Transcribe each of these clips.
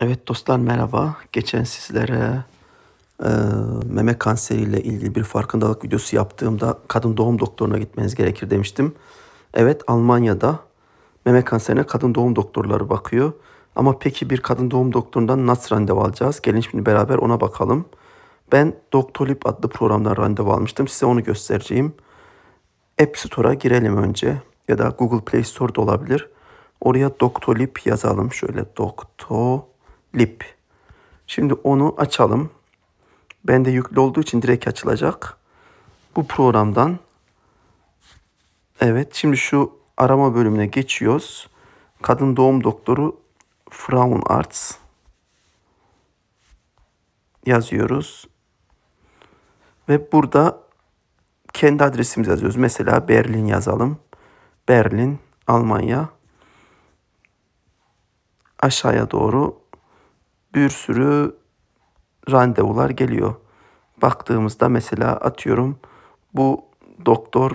Evet dostlar merhaba. Geçen sizlere e, meme kanseriyle ilgili bir farkındalık videosu yaptığımda kadın doğum doktoruna gitmeniz gerekir demiştim. Evet Almanya'da meme kanserine kadın doğum doktorları bakıyor. Ama peki bir kadın doğum doktorundan nasıl randevu alacağız? Gelin şimdi beraber ona bakalım. Ben Doktolip adlı programdan randevu almıştım. Size onu göstereceğim. App Store'a girelim önce ya da Google Play Store'da olabilir. Oraya Doktolip yazalım. Şöyle Dokto lip. Şimdi onu açalım. Ben de yüklü olduğu için direkt açılacak. Bu programdan Evet şimdi şu arama bölümüne geçiyoruz. Kadın doğum doktoru Fraun Arts yazıyoruz. Ve burada kendi adresimizi yazıyoruz. Mesela Berlin yazalım. Berlin, Almanya. Aşağıya doğru bir sürü randevular geliyor. Baktığımızda mesela atıyorum bu doktor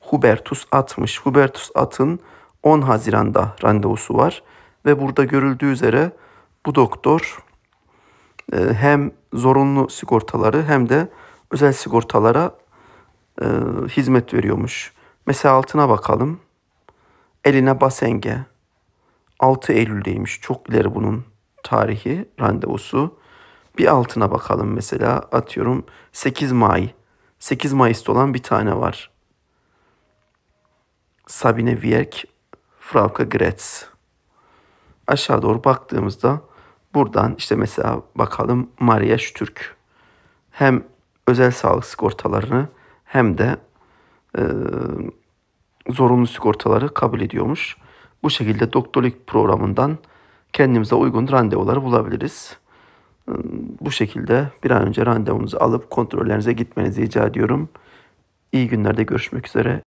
Hubertus At'mış. Hubertus At'ın 10 Haziran'da randevusu var ve burada görüldüğü üzere bu doktor e, hem zorunlu sigortaları hem de özel sigortalara e, hizmet veriyormuş. Mesela altına bakalım. Eline basenge. 6 Eylül'deymiş. Çok ileri bunun tarihi randevusu. Bir altına bakalım mesela atıyorum 8 May. 8 Mayıs'ta olan bir tane var. Sabine Wierk, Frauke Gretz. Aşağı doğru baktığımızda buradan işte mesela bakalım Maria Şütürk. Hem özel sağlık sigortalarını hem de e, zorunlu sigortaları kabul ediyormuş. Bu şekilde doktorluk programından kendimize uygun randevuları bulabiliriz. Bu şekilde bir an önce randevunuzu alıp kontrollerinize gitmenizi rica ediyorum. İyi günlerde görüşmek üzere.